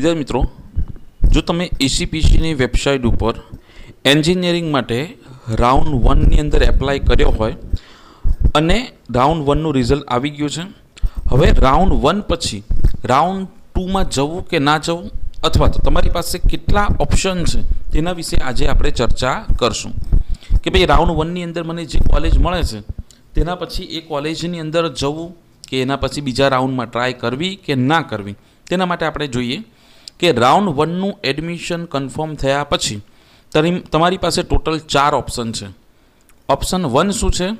વિદ્યાર્થી મિત્રો જો તમે એસીપીસીની વેબસાઇટ ઉપર એન્જિનિયરિંગ માટે રાઉન્ડ વનની અંદર એપ્લાય કર્યો હોય અને રાઉન્ડ વનનું રિઝલ્ટ આવી ગયું છે હવે રાઉન્ડ વન પછી રાઉન્ડ ટુમાં જવું કે ના જવું અથવા તો તમારી પાસે કેટલા ઓપ્શન છે તેના વિશે આજે આપણે ચર્ચા કરશું કે ભાઈ રાઉન્ડ વનની અંદર મને જે કોલેજ મળે છે તેના પછી એ કોલેજની અંદર જવું કે એના પછી બીજા રાઉન્ડમાં ટ્રાય કરવી કે ના કરવી તેના માટે આપણે જોઈએ કે રાઉન્ડ વનનું એડમિશન કન્ફર્મ થયા પછી તમારી પાસે ટોટલ ચાર ઓપ્શન છે ઓપ્શન વન શું છે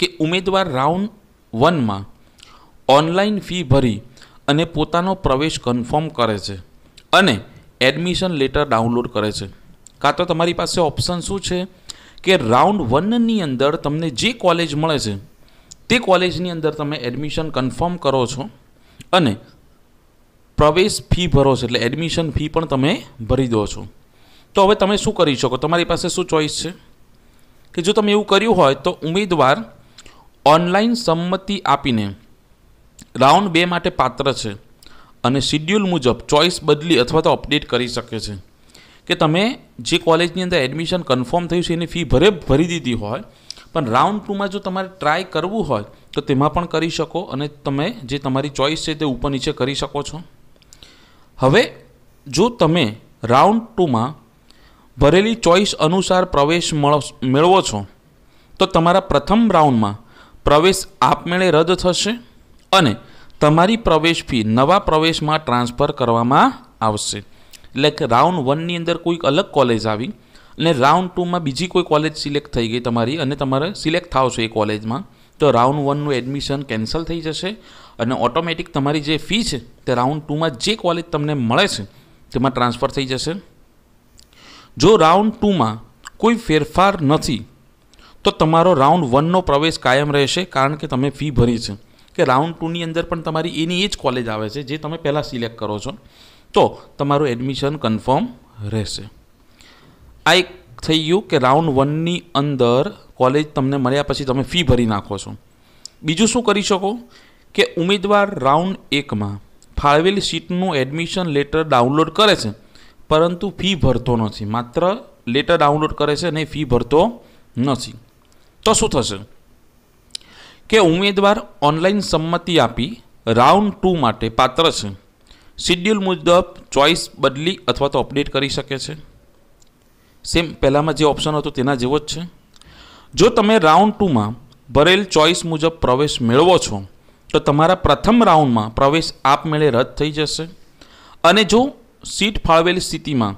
કે ઉમેદવાર રાઉન્ડ વનમાં ઓનલાઈન ફી ભરી અને પોતાનો પ્રવેશ કન્ફર્મ કરે છે અને એડમિશન લેટર ડાઉનલોડ કરે છે કાં તો તમારી પાસે ઓપ્શન શું છે કે રાઉન્ડ વનની અંદર તમને જે કોલેજ મળે છે તે કોલેજની અંદર તમે એડમિશન કન્ફર્મ કરો છો અને પ્રવેશ ફી ભરો છો એટલે એડમિશન ફી પણ તમે ભરી દો છો તો હવે તમે શું કરી શકો તમારી પાસે શું ચોઈસ છે કે જો તમે એવું કર્યું હોય તો ઉમેદવાર ઓનલાઈન સંમતિ આપીને રાઉન્ડ બે માટે પાત્ર છે અને શિડ્યુલ મુજબ ચોઇસ બદલી અથવા તો અપડેટ કરી શકે છે કે તમે જે કોલેજની અંદર એડમિશન કન્ફર્મ થયું છે એની ફી ભરે ભરી દીધી હોય પણ રાઉન્ડ ટુમાં જો તમારે ટ્રાય કરવું હોય તો તેમાં પણ કરી શકો અને તમે જે તમારી ચોઇસ છે તે ઉપર નીચે કરી શકો છો હવે જો તમે રાઉન્ડ ટુમાં ભરેલી ચોઈસ અનુસાર પ્રવેશ મેળવો છો તો તમારા પ્રથમ રાઉન્ડમાં પ્રવેશ આપમેળે રદ થશે અને તમારી પ્રવેશ ફી નવા પ્રવેશમાં ટ્રાન્સફર કરવામાં આવશે એટલે કે રાઉન્ડ વનની અંદર કોઈક અલગ કોલેજ આવી અને રાઉન્ડ ટુમાં બીજી કોઈ કોલેજ સિલેક્ટ થઈ ગઈ તમારી અને તમારે સિલેક્ટ થાવ છો એ કોલેજમાં તો રાઉન્ડ વનનું એડમિશન કેન્સલ થઈ જશે અને ઓટોમેટિક તમારી જે ફી છે તે રાઉન્ડ ટુમાં જે કોલેજ તમને મળે છે તેમાં ટ્રાન્સફર થઈ જશે જો રાઉન્ડ ટુમાં કોઈ ફેરફાર નથી તો તમારો રાઉન્ડ વનનો પ્રવેશ કાયમ રહેશે કારણ કે તમે ફી ભરી છે કે રાઉન્ડ ટુની અંદર પણ તમારી એની એ જ કોલેજ આવે છે જે તમે પહેલાં સિલેક્ટ કરો છો તો તમારું એડમિશન કન્ફર્મ રહેશે આ એક થઈ ગયું કે રાઉન્ડ વનની અંદર કોલેજ તમને મળ્યા પછી તમે ફી ભરી નાખો છો બીજું શું કરી શકો કે ઉમેદવાર રાઉન્ડ એકમાં ફાળવેલી સીટનું એડમિશન લેટર ડાઉનલોડ કરે છે પરંતુ ફી ભરતો નથી માત્ર લેટર ડાઉનલોડ કરે છે અને ફી ભરતો નથી તો શું થશે કે ઉમેદવાર ઓનલાઈન સંમતિ આપી રાઉન્ડ ટુ માટે પાત્ર છે શિડ્યુલ મુજબ ચોઇસ બદલી અથવા તો અપડેટ કરી શકે છે સેમ પહેલાંમાં જે ઓપ્શન હતો તેના જેવો જ છે જો તમે રાઉન્ડ ટુમાં ભરેલ ચોઇસ મુજબ પ્રવેશ મેળવો છો તો તમારા પ્રથમ રાઉન્ડમાં પ્રવેશ આપમેળે રદ થઈ જશે અને જો સીટ ફાળવેલી સ્થિતિમાં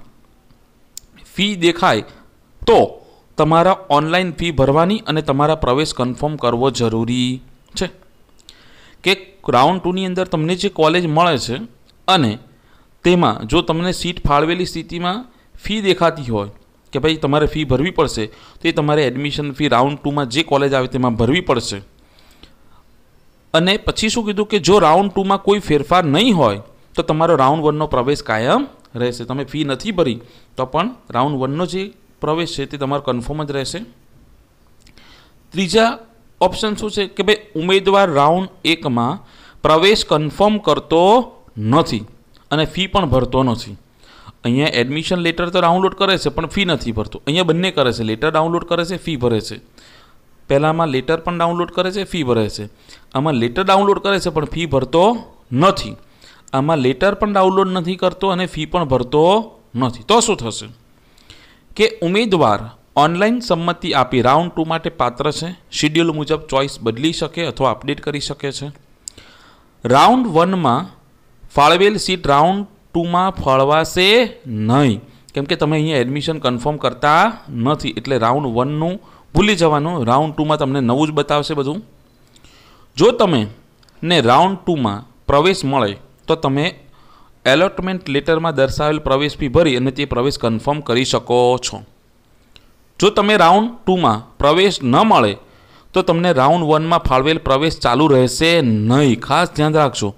ફી દેખાય તો તમારા ઓનલાઈન ફી ભરવાની અને તમારા પ્રવેશ કન્ફર્મ કરવો જરૂરી છે કે રાઉન્ડ ટુની અંદર તમને જે કોલેજ મળે છે અને તેમાં જો તમને સીટ ફાળવેલી સ્થિતિમાં ફી દેખાતી હોય કે ભાઈ તમારે ફી ભરવી પડશે તો એ તમારે એડમિશન ફી રાઉન્ડ ટુમાં જે કોલેજ આવે તેમાં ભરવી પડશે અને પછી શું કીધું કે જો રાઉન્ડ ટુમાં કોઈ ફેરફાર નહીં હોય તો તમારો રાઉન્ડ વનનો પ્રવેશ કાયમ રહેશે તમે ફી નથી ભરી તો પણ રાઉન્ડ વનનો જે પ્રવેશ છે તે તમારો કન્ફર્મ જ રહેશે ત્રીજા ઓપ્શન શું છે કે ભાઈ ઉમેદવાર રાઉન્ડ એકમાં પ્રવેશ કન્ફર્મ કરતો નથી અને ફી પણ ભરતો નથી અહીંયા એડમિશન લેટર તો ડાઉનલોડ કરે છે પણ ફી નથી ભરતો અહીંયા બંને કરે છે લેટર ડાઉનલોડ કરે છે ફી ભરે છે પહેલાંમાં લેટર પણ ડાઉનલોડ કરે છે ફી ભરે છે આમાં લેટર ડાઉનલોડ કરે છે પણ ફી ભરતો નથી આમાં લેટર પણ ડાઉનલોડ નથી કરતો અને ફી પણ ભરતો નથી તો શું થશે કે ઉમેદવાર ઓનલાઈન સંમતિ આપી રાઉન્ડ ટુ માટે પાત્ર છે શિડ્યુલ મુજબ ચોઇસ બદલી શકે અથવા અપડેટ કરી શકે છે રાઉન્ડ વનમાં ફાળવેલ સીટ રાઉન્ડ ટુમાં ફળવાશે નહીં કેમ કે તમે અહીંયા એડમિશન કન્ફર્મ કરતા નથી એટલે રાઉન્ડ વનનું ભૂલી જવાનું રાઉન્ડ ટુમાં તમને નવું જ બતાવશે બધું જો તમે ને રાઉન્ડ ટુમાં પ્રવેશ મળે તો તમે એલોટમેન્ટ લેટરમાં દર્શાવેલ પ્રવેશ ફી ભરી અને તે પ્રવેશ કન્ફર્મ કરી શકો છો જો તમે રાઉન્ડ ટુમાં પ્રવેશ ન મળે તો તમને રાઉન્ડ વનમાં ફાળવેલ પ્રવેશ ચાલુ રહેશે નહીં ખાસ ધ્યાન રાખજો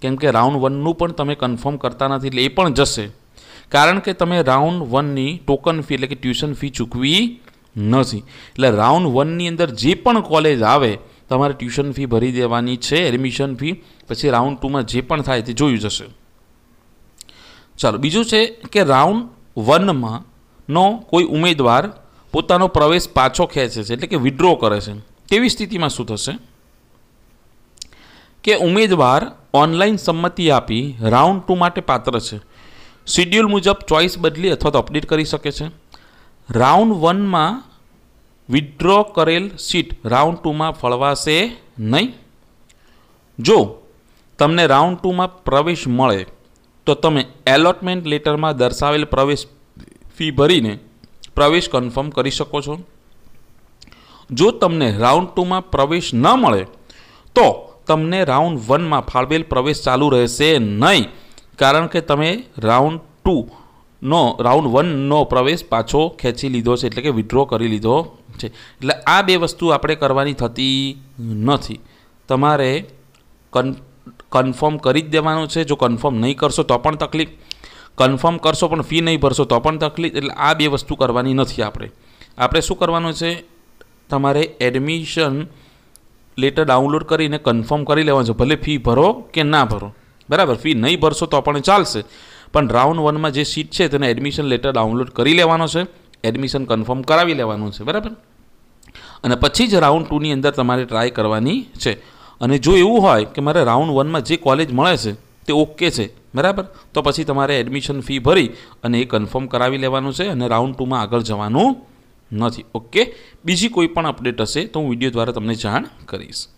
કેમ કે રાઉન્ડ વનનું પણ તમે કન્ફર્મ કરતા નથી એટલે એ પણ જશે કારણ કે તમે રાઉન્ડ વનની ટોકન ફી એટલે કે ટ્યુશન ફી ચૂકવી નથી એટલે રાઉન્ડ વનની અંદર જે પણ કોલેજ આવે તમારે ટ્યુશન ફી ભરી દેવાની છે એડમિશન ફી પછી રાઉન્ડ ટુમાં જે પણ થાય તે જોયું જશે ચાલો બીજું છે કે રાઉન્ડ વનમાંનો કોઈ ઉમેદવાર પોતાનો પ્રવેશ પાછો ખેંચે છે એટલે કે વિડ્રો કરે છે તેવી સ્થિતિમાં શું થશે કે ઉમેદવાર ઓનલાઈન સંમતિ આપી રાઉન્ડ ટુ માટે પાત્ર છે શિડ્યુલ મુજબ ચોઇસ બદલી અથવા તો અપડેટ કરી શકે છે રાઉન્ડ વનમાં વિથડ્રો કરેલ સીટ રાઉન્ડ ટુમાં ફળવાશે નહીં જો તમને રાઉન્ડ ટુમાં પ્રવેશ મળે તો તમે એલોટમેન્ટ લેટરમાં દર્શાવેલ પ્રવેશ ફી ભરીને પ્રવેશ કન્ફર્મ કરી શકો છો જો તમને રાઉન્ડ ટુમાં પ્રવેશ ન મળે તો તમને રાઉન્ડ વનમાં ફાળવેલ પ્રવેશ ચાલુ રહેશે નહીં કારણ કે તમે રાઉન્ડ ટુ નો રાઉન્ડ વનનો પ્રવેશ પાછો ખેંચી લીધો છે એટલે કે વિડ્રો કરી લીધો છે એટલે આ બે વસ્તુ આપણે કરવાની થતી નથી તમારે કન કન્ફર્મ કરી જ દેવાનું છે જો કન્ફર્મ નહીં કરશો તો પણ તકલીફ કન્ફર્મ કરશો પણ ફી નહીં ભરશો તો પણ તકલીફ એટલે આ બે વસ્તુ કરવાની નથી આપણે આપણે શું કરવાનું છે તમારે એડમિશન લેટર ડાઉનલોડ કરીને કન્ફર્મ કરી લેવાનું છે ભલે ફી ભરો કે ના ભરો બરાબર ફી નહીં ભરશો તો પણ ચાલશે પણ રાઉન્ડ વનમાં જે સીટ છે તેને એડમિશન લેટર ડાઉનલોડ કરી લેવાનો છે એડમિશન કન્ફર્મ કરાવી લેવાનું છે બરાબર અને પછી જ રાઉન્ડ ટુની અંદર તમારે ટ્રાય કરવાની છે અને જો એવું હોય કે મારે રાઉન્ડ વનમાં જે કોલેજ મળે છે તે ઓકે છે બરાબર તો પછી તમારે એડમિશન ફી ભરી અને એ કન્ફર્મ કરાવી લેવાનું છે અને રાઉન્ડ ટુમાં આગળ જવાનું નથી ઓકે બીજી કોઈ પણ અપડેટ હશે તો હું વિડીયો દ્વારા તમને જાણ કરીશ